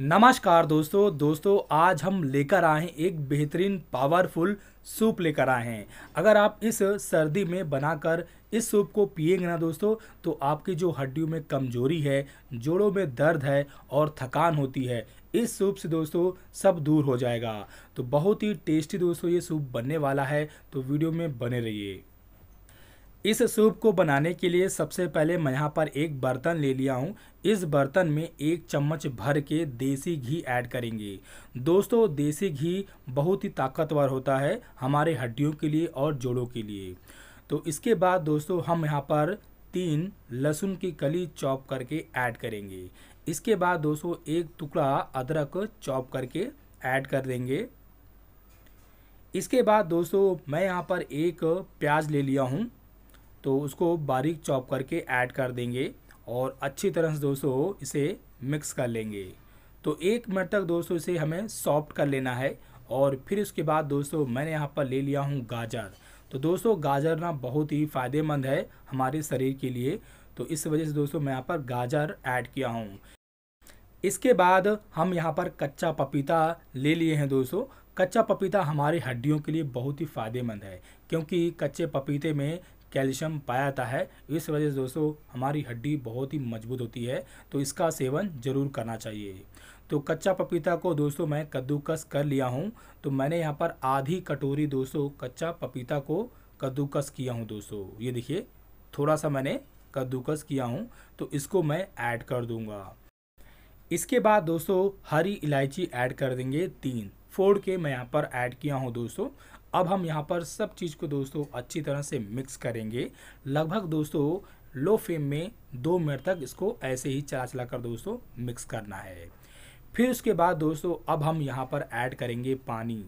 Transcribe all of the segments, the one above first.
नमस्कार दोस्तों दोस्तों आज हम लेकर आए हैं एक बेहतरीन पावरफुल सूप लेकर आए हैं अगर आप इस सर्दी में बनाकर इस सूप को पिएंगे ना दोस्तों तो आपकी जो हड्डियों में कमजोरी है जोड़ों में दर्द है और थकान होती है इस सूप से दोस्तों सब दूर हो जाएगा तो बहुत ही टेस्टी दोस्तों ये सूप बनने वाला है तो वीडियो में बने रहिए इस सूप को बनाने के लिए सबसे पहले मैं यहाँ पर एक बर्तन ले लिया हूँ इस बर्तन में एक चम्मच भर के देसी घी ऐड करेंगे दोस्तों देसी घी बहुत ही ताकतवर होता है हमारे हड्डियों के लिए और जोड़ों के लिए तो इसके बाद दोस्तों हम यहाँ पर तीन लहसुन की कली चॉप करके ऐड करेंगे इसके बाद दोस्तों एक टुकड़ा अदरक चॉप करके ऐड कर देंगे इसके बाद दोस्तों मैं यहाँ पर एक प्याज ले लिया हूँ तो उसको बारीक चॉप करके ऐड कर देंगे और अच्छी तरह से दोस्तों इसे मिक्स कर लेंगे तो एक मिनट तक दोस्तों इसे हमें सॉफ्ट कर लेना है और फिर उसके बाद दोस्तों मैंने यहाँ पर ले लिया हूँ गाजर तो दोस्तों गाजर ना बहुत ही फ़ायदेमंद है हमारे शरीर के लिए तो इस वजह से दोस्तों मैं यहाँ पर गाजर ऐड किया हूँ इसके बाद हम यहाँ पर कच्चा पपीता ले लिए हैं दोस्तों कच्चा पपीता हमारी हड्डियों के लिए बहुत ही फ़ायदेमंद है क्योंकि कच्चे पपीते में कैल्शियम पाया जाता है इस वजह से दोस्तों हमारी हड्डी बहुत ही मजबूत होती है तो इसका सेवन ज़रूर करना चाहिए तो कच्चा पपीता को दोस्तों मैं कद्दूकस कर लिया हूँ तो मैंने यहाँ पर आधी कटोरी दोस्तों कच्चा पपीता को कद्दूकस किया हूँ दोस्तों ये देखिए थोड़ा सा मैंने कद्दूकस किया हूँ तो इसको मैं ऐड कर दूँगा इसके बाद दोस्तों हरी इलायची ऐड कर देंगे तीन फोड़ के मैं यहाँ पर ऐड किया हूँ दोस्तों अब हम यहाँ पर सब चीज़ को दोस्तों अच्छी तरह से मिक्स करेंगे लगभग दोस्तों लो फ्लेम में दो मिनट तक इसको ऐसे ही चला चला कर दोस्तों मिक्स करना है फिर उसके बाद दोस्तों अब हम यहाँ पर ऐड करेंगे पानी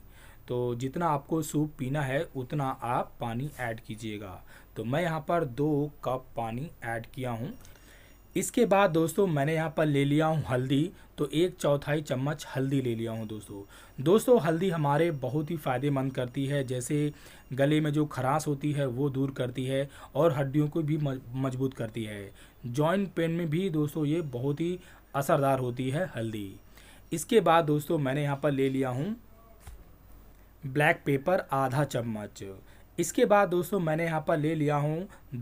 तो जितना आपको सूप पीना है उतना आप पानी ऐड कीजिएगा तो मैं यहाँ पर दो कप पानी ऐड किया हूँ इसके बाद दोस्तों मैंने यहाँ पर ले लिया हूँ हल्दी तो एक चौथाई चम्मच हल्दी ले लिया हूँ दोस्तों दोस्तों हल्दी हमारे बहुत ही फ़ायदेमंद करती है जैसे गले में जो खराश होती है वो दूर करती है और हड्डियों को भी मजबूत करती है जॉइंट पेन में भी दोस्तों ये बहुत ही असरदार होती है हल्दी इसके बाद दोस्तों मैंने यहाँ पर ले लिया हूँ ब्लैक पेपर आधा चम्मच इसके बाद दोस्तों मैंने यहाँ पर ले लिया हूँ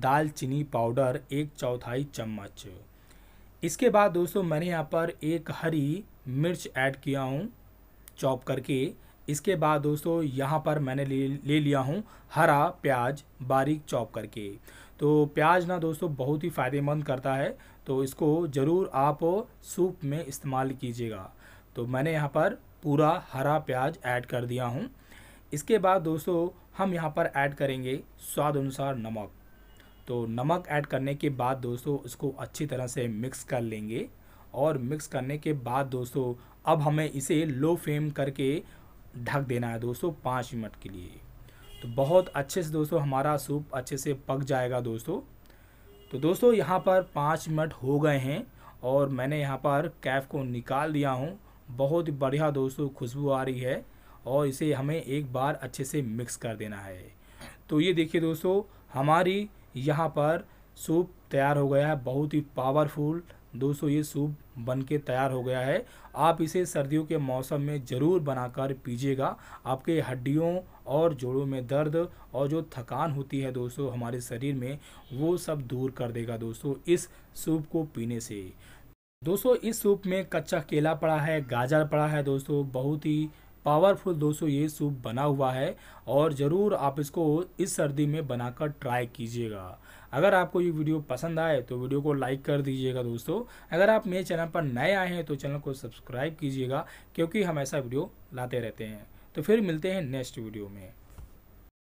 दालचीनी पाउडर एक चौथाई चम्मच इसके बाद दोस्तों मैंने यहाँ पर एक हरी मिर्च ऐड किया हूँ चॉप करके इसके बाद दोस्तों यहाँ पर मैंने ले ले लिया हूँ हरा प्याज बारीक चॉप करके तो प्याज ना दोस्तों बहुत ही फ़ायदेमंद करता है तो इसको ज़रूर आप सूप में इस्तेमाल कीजिएगा तो मैंने यहाँ पर पूरा हरा प्याज ऐड कर दिया हूँ इसके बाद दोस्तों हम यहाँ पर ऐड करेंगे स्वाद अनुसार नमक तो नमक ऐड करने के बाद दोस्तों इसको अच्छी तरह से मिक्स कर लेंगे और मिक्स करने के बाद दोस्तों अब हमें इसे लो फ्लेम करके ढक देना है दोस्तों पाँच मिनट के लिए तो बहुत अच्छे से दोस्तों हमारा सूप अच्छे से पक जाएगा दोस्तों तो दोस्तों यहाँ पर पाँच मिनट हो गए हैं और मैंने यहाँ पर कैफ़ को निकाल दिया हूँ बहुत बढ़िया दोस्तों खुशबू आ रही है और इसे हमें एक बार अच्छे से मिक्स कर देना है तो ये देखिए दोस्तों हमारी यहाँ पर सूप तैयार हो गया है बहुत ही पावरफुल दोस्तों ये सूप बन के तैयार हो गया है आप इसे सर्दियों के मौसम में ज़रूर बनाकर पीजिएगा आपके हड्डियों और जोड़ों में दर्द और जो थकान होती है दोस्तों हमारे शरीर में वो सब दूर कर देगा दोस्तों इस सूप को पीने से दोस्तों इस सूप में कच्चा केला पड़ा है गाजर पड़ा है दोस्तों बहुत ही पावरफुल दोस्तों ये सूप बना हुआ है और ज़रूर आप इसको इस सर्दी में बनाकर ट्राई कीजिएगा अगर आपको ये वीडियो पसंद आए तो वीडियो को लाइक कर दीजिएगा दोस्तों अगर आप मेरे चैनल पर नए आए हैं तो चैनल को सब्सक्राइब कीजिएगा क्योंकि हम ऐसा वीडियो लाते रहते हैं तो फिर मिलते हैं नेक्स्ट वीडियो में